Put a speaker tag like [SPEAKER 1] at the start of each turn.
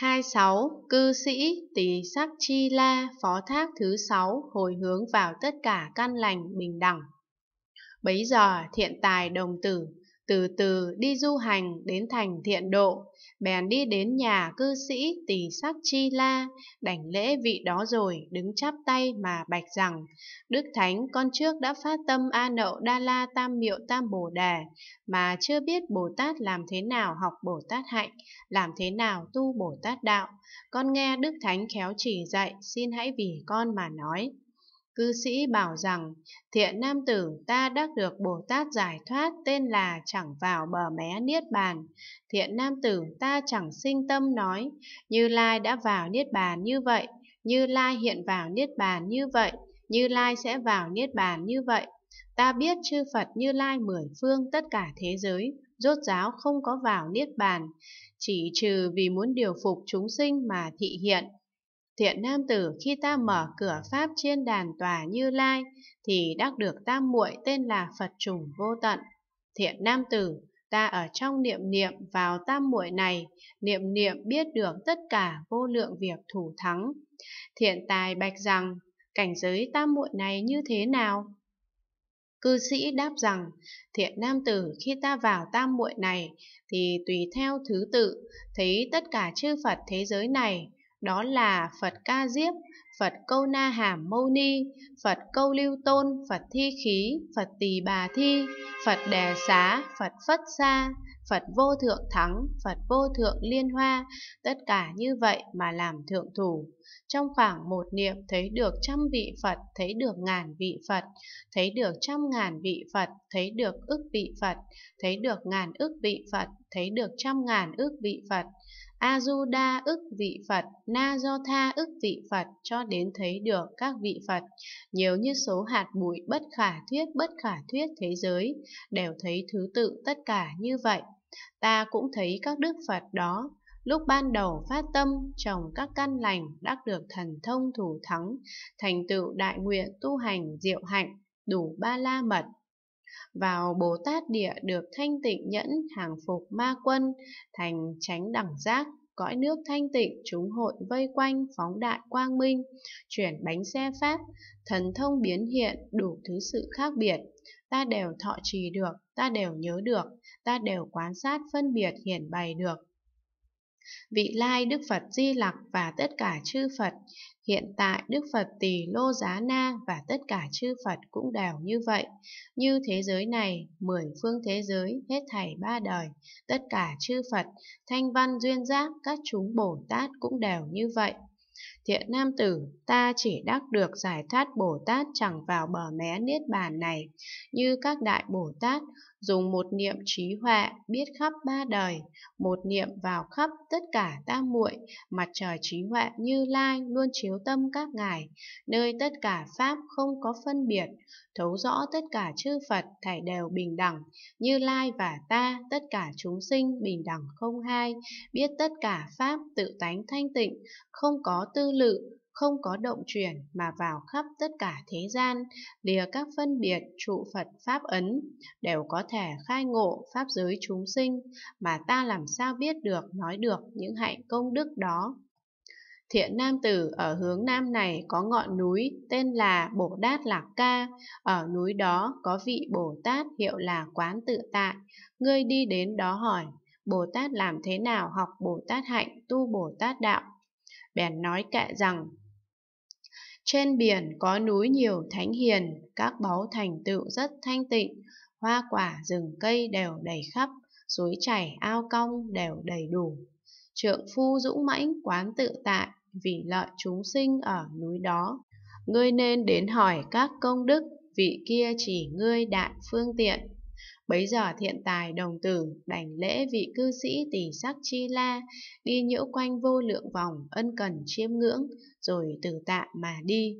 [SPEAKER 1] 26. Cư sĩ Tỳ Sắc Chi La phó thác thứ sáu hồi hướng vào tất cả căn lành bình đẳng. Bấy giờ thiện tài đồng tử từ từ đi du hành đến thành thiện độ, bèn đi đến nhà cư sĩ Tỳ Sắc Chi La, đảnh lễ vị đó rồi đứng chắp tay mà bạch rằng, Đức Thánh con trước đã phát tâm A Nậu Đa La Tam Miệu Tam Bồ Đề, mà chưa biết Bồ Tát làm thế nào học Bồ Tát hạnh, làm thế nào tu Bồ Tát đạo. Con nghe Đức Thánh khéo chỉ dạy, xin hãy vì con mà nói cư sĩ bảo rằng thiện nam tử ta đắc được Bồ Tát giải thoát tên là chẳng vào bờ mé Niết Bàn. Thiện nam tử ta chẳng sinh tâm nói, Như Lai đã vào Niết Bàn như vậy, Như Lai hiện vào Niết Bàn như vậy, Như Lai sẽ vào Niết Bàn như vậy. Ta biết chư Phật Như Lai mười phương tất cả thế giới, rốt giáo không có vào Niết Bàn, chỉ trừ vì muốn điều phục chúng sinh mà thị hiện. Thiện nam tử khi ta mở cửa pháp trên đàn tòa Như Lai thì đắc được tam muội tên là Phật trùng vô tận. Thiện nam tử, ta ở trong niệm niệm vào tam muội này, niệm niệm biết được tất cả vô lượng việc thủ thắng. Thiện tài bạch rằng, cảnh giới tam muội này như thế nào? Cư sĩ đáp rằng, thiện nam tử khi ta vào tam muội này thì tùy theo thứ tự, thấy tất cả chư Phật thế giới này đó là Phật Ca Diếp, Phật Câu Na Hàm Mâu Ni, Phật Câu Lưu Tôn, Phật Thi Khí, Phật Tỳ Bà Thi, Phật Đà Xá, Phật Phất Sa, Phật Vô Thượng Thắng, Phật Vô Thượng Liên Hoa, tất cả như vậy mà làm thượng thủ. Trong khoảng một niệm thấy được trăm vị Phật, thấy được ngàn vị Phật, thấy được trăm ngàn vị Phật, thấy được ức vị Phật, thấy được ngàn ức vị Phật, thấy được trăm ngàn ức vị Phật, Ajuda ức vị Phật, Na Do Tha ức vị Phật cho đến thấy được các vị Phật, nhiều như số hạt bụi bất khả thuyết bất khả thuyết thế giới, đều thấy thứ tự tất cả như vậy. Ta cũng thấy các đức Phật đó, lúc ban đầu phát tâm trồng các căn lành đắc được thần thông thủ thắng, thành tựu đại nguyện tu hành diệu hạnh, đủ ba la mật, vào Bồ Tát Địa được thanh tịnh nhẫn hàng phục ma quân, thành tránh đẳng giác, cõi nước thanh tịnh chúng hội vây quanh phóng đại quang minh, chuyển bánh xe pháp, thần thông biến hiện đủ thứ sự khác biệt. Ta đều thọ trì được, ta đều nhớ được, ta đều quan sát phân biệt hiển bày được, Vị lai Đức Phật Di Lặc và tất cả chư Phật, hiện tại Đức Phật Tỳ Lô Giá Na và tất cả chư Phật cũng đều như vậy. Như thế giới này, mười phương thế giới, hết thảy ba đời, tất cả chư Phật, thanh văn duyên giác, các chúng Bồ Tát cũng đều như vậy. Thiện nam tử, ta chỉ đắc được giải thoát Bồ Tát chẳng vào bờ mé niết bàn này, như các đại Bồ Tát, dùng một niệm trí huệ biết khắp ba đời, một niệm vào khắp tất cả tam muội, mặt trời trí huệ Như Lai luôn chiếu tâm các ngài, nơi tất cả pháp không có phân biệt, thấu rõ tất cả chư Phật thảy đều bình đẳng, Như Lai và ta tất cả chúng sinh bình đẳng không hai, biết tất cả pháp tự tánh thanh tịnh, không có tư lự, không có động chuyển mà vào khắp tất cả thế gian, lìa các phân biệt trụ Phật Pháp ấn, đều có thể khai ngộ Pháp giới chúng sinh, mà ta làm sao biết được nói được những hạnh công đức đó. Thiện Nam Tử ở hướng Nam này có ngọn núi tên là Bồ Đát Lạc Ca, ở núi đó có vị Bồ Tát hiệu là Quán Tự Tại, ngươi đi đến đó hỏi, Bồ Tát làm thế nào học Bồ Tát hạnh, tu Bồ Tát đạo, bèn nói kệ rằng trên biển có núi nhiều thánh hiền, các báu thành tựu rất thanh tịnh, hoa quả rừng cây đều đầy khắp, suối chảy ao cong đều đầy đủ. Trượng phu dũng mãnh quán tự tại, vì lợi chúng sinh ở núi đó. Ngươi nên đến hỏi các công đức, vị kia chỉ ngươi đại phương tiện. Bấy giờ thiện tài đồng tử đành lễ vị cư sĩ tỷ sắc chi la, đi nhiễu quanh vô lượng vòng ân cần chiêm ngưỡng, rồi từ tạ mà đi.